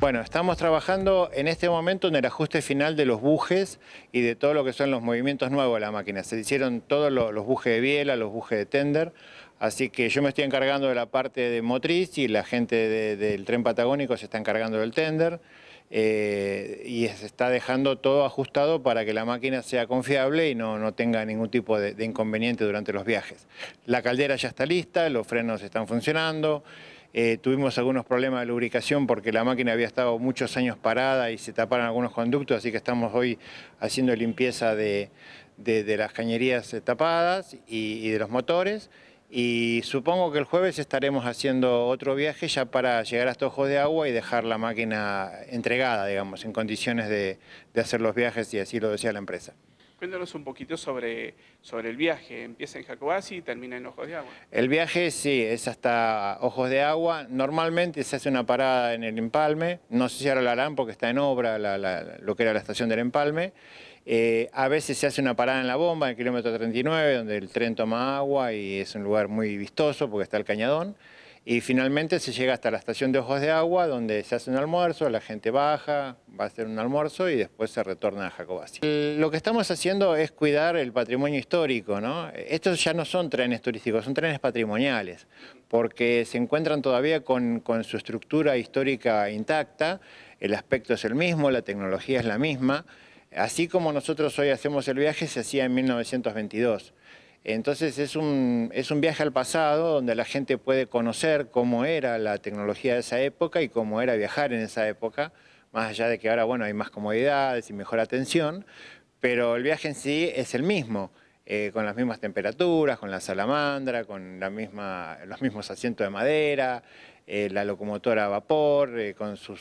Bueno, estamos trabajando en este momento en el ajuste final de los bujes y de todo lo que son los movimientos nuevos de la máquina. Se hicieron todos los, bujes de biela, los bujes de tender, así que yo me estoy encargando de la parte de motriz y la gente del tren patagónico se está encargando del tender. Eh, y se está dejando todo ajustado para que la máquina sea confiable y no, tenga ningún tipo de, de inconveniente durante los viajes. La caldera ya está lista, los frenos están funcionando, eh, tuvimos algunos problemas de lubricación porque la máquina había estado muchos años parada y se taparon algunos conductos, así que estamos hoy haciendo limpieza de, las cañerías eh, tapadas y, de los motores. Y supongo que el jueves estaremos haciendo otro viaje ya para llegar hasta Ojos de Agua y dejar la máquina entregada, digamos, en condiciones de, de hacer los viajes y así lo decía la empresa. Cuéntanos un poquito sobre, el viaje. Empieza en Jacobasi y termina en Ojos de Agua. El viaje, sí, es hasta Ojos de Agua. Normalmente se hace una parada en el Empalme. No sé si ahora la harán porque está en obra lo que era la estación del Empalme. Eh, a veces se hace una parada en La Bomba, en el kilómetro 39, donde el tren toma agua y es un lugar muy vistoso porque está el cañadón. Y finalmente se llega hasta la estación de Ojos de Agua, donde se hace un almuerzo, la gente baja, va a hacer un almuerzo y después se retorna a Jacobacci. Lo que estamos haciendo es cuidar el patrimonio histórico, ¿no? Estos ya no son trenes turísticos, son trenes patrimoniales, porque se encuentran todavía con, con su estructura histórica intacta, el aspecto es el mismo, la tecnología es la misma, así como nosotros hoy hacemos el viaje se hacía en 1922. Entonces es un, es un viaje al pasado donde la gente puede conocer cómo era la tecnología de esa época y cómo era viajar en esa época, más allá de que ahora bueno, hay más comodidades y mejor atención, pero el viaje en sí es el mismo. Eh, con las mismas temperaturas, con la salamandra, con la misma, los mismos asientos de madera, eh, la locomotora a vapor, eh, con sus,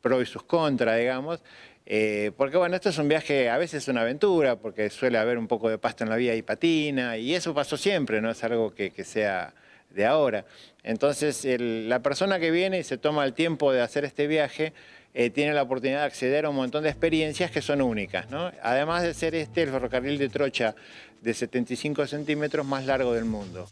pro y sus contra, digamos. Eh, porque bueno, esto es un viaje, a veces es una aventura, porque suele haber un poco de pasta en la vía y patina, y eso pasó siempre, no es algo que, sea de ahora. Entonces, la persona que viene y se toma el tiempo de hacer este viaje, eh, tiene la oportunidad de acceder a un montón de experiencias que son únicas. ¿no? Además de ser este el ferrocarril de trocha de 75 centímetros más largo del mundo.